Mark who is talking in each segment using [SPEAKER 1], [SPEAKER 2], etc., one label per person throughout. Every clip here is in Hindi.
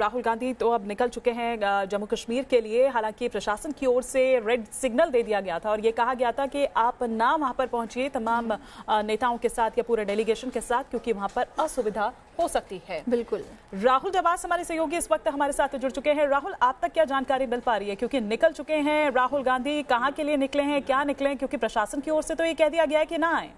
[SPEAKER 1] राहुल गांधी तो अब निकल चुके हैं जम्मू कश्मीर के लिए हालांकि प्रशासन की ओर से रेड सिग्नल दे दिया गया था और ये कहा गया था कि आप ना वहां पर पहुंचिए तमाम नेताओं के साथ या पूरे डेलीगेशन के साथ क्योंकि वहां पर असुविधा हो सकती है बिल्कुल राहुल डबास हमारे सहयोगी इस वक्त हमारे साथ जुड़ चुके हैं राहुल आप तक क्या जानकारी मिल पा रही है क्योंकि निकल चुके हैं राहुल गांधी कहाँ के लिए निकले हैं क्या निकले क्योंकि प्रशासन की ओर से तो ये कह दिया गया है कि ना आए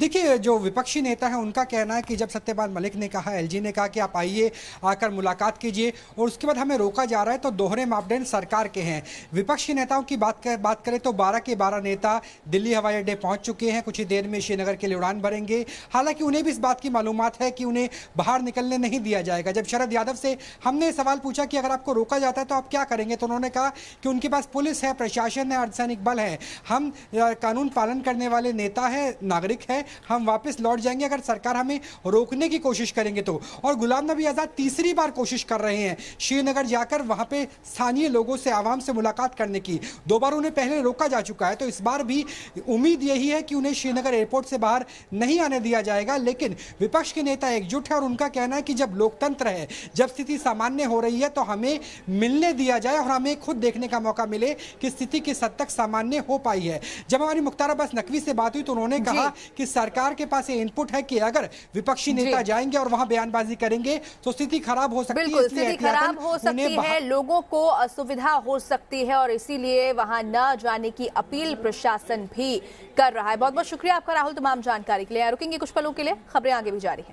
[SPEAKER 2] देखिए जो विपक्षी नेता है उनका कहना है कि जब सत्यपाल मलिक ने कहा एलजी ने कहा कि आप आइए आकर मुलाकात कीजिए और उसके बाद हमें रोका जा रहा है तो दोहरे मापदंड सरकार के हैं विपक्षी नेताओं की बात कर बात करें तो बारह के बारह नेता दिल्ली हवाई अड्डे पहुंच चुके हैं कुछ ही देर में श्रीनगर के लिए उड़ान भरेंगे हालांकि उन्हें भी इस बात की मालूम है कि उन्हें बाहर निकलने नहीं दिया जाएगा जब शरद यादव से हमने सवाल पूछा कि अगर आपको रोका जाता है तो आप क्या करेंगे तो उन्होंने कहा कि उनके पास पुलिस है प्रशासन है अर्धसैनिक बल है हम कानून पालन करने वाले नेता है नागरिक है हम वापस लौट जाएंगे अगर सरकार हमें रोकने की कोशिश करेंगे तो और गुलाम नबी आज़ाद तीसरी बार कोशिश कर रहे हैं श्रीनगर जाकर वहाँ पर स्थानीय लोगों से आवाम से मुलाकात करने की दो बार उन्हें पहले रोका जा चुका है तो इस बार भी उम्मीद यही है कि उन्हें श्रीनगर एयरपोर्ट से बाहर नहीं आने दिया जाएगा लेकिन विपक्ष के नेता एकजुट है और उनका कहना है कि जब लोकतंत्र है जब स्थिति सामान्य हो रही है तो हमें मिलने दिया जाए और हमें खुद देखने का मौका मिले कि स्थिति किस हद तक सामान्य हो पाई है जब हमारी मुख्तार अब्बास नकवी से बात हुई तो उन्होंने कहा कि सरकार के पास ये इनपुट है कि अगर विपक्षी नेता जाएंगे और वहां बयानबाजी करेंगे तो स्थिति खराब हो सकती है स्थिति खराब हो सकती है
[SPEAKER 3] लोगों को असुविधा हो सकती है और इसीलिए वहां न जाने की अपील प्रशासन भी कर रहा है बहुत बहुत शुक्रिया आपका राहुल तमाम जानकारी के लिए रुकेंगे कुछ पलों के लिए खबरें आगे भी जारी है